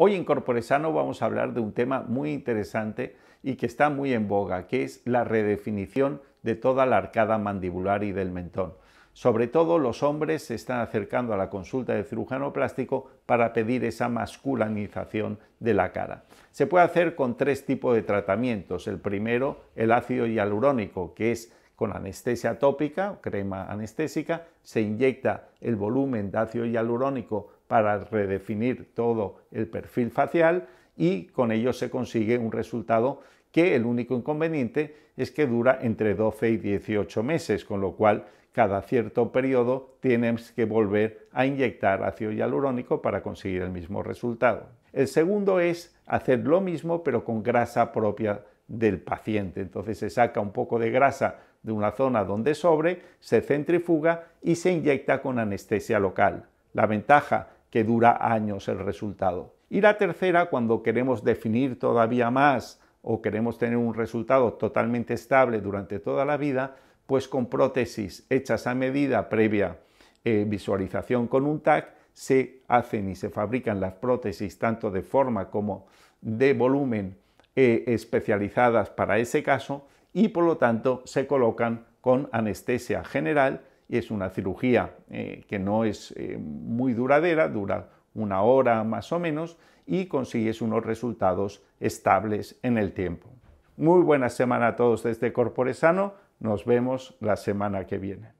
Hoy en CorporeSano vamos a hablar de un tema muy interesante y que está muy en boga, que es la redefinición de toda la arcada mandibular y del mentón. Sobre todo los hombres se están acercando a la consulta de cirujano plástico para pedir esa masculinización de la cara. Se puede hacer con tres tipos de tratamientos. El primero, el ácido hialurónico, que es con anestesia tópica, crema anestésica, se inyecta el volumen de ácido hialurónico para redefinir todo el perfil facial y con ello se consigue un resultado que el único inconveniente es que dura entre 12 y 18 meses, con lo cual cada cierto periodo tienes que volver a inyectar ácido hialurónico para conseguir el mismo resultado. El segundo es hacer lo mismo pero con grasa propia del paciente. Entonces se saca un poco de grasa de una zona donde sobre, se centrifuga y se inyecta con anestesia local. La ventaja que dura años el resultado. Y la tercera, cuando queremos definir todavía más o queremos tener un resultado totalmente estable durante toda la vida, pues con prótesis hechas a medida previa eh, visualización con un TAC, se hacen y se fabrican las prótesis tanto de forma como de volumen eh, especializadas para ese caso y por lo tanto se colocan con anestesia general es una cirugía eh, que no es eh, muy duradera, dura una hora más o menos y consigues unos resultados estables en el tiempo. Muy buena semana a todos desde Corpore Sano. Nos vemos la semana que viene.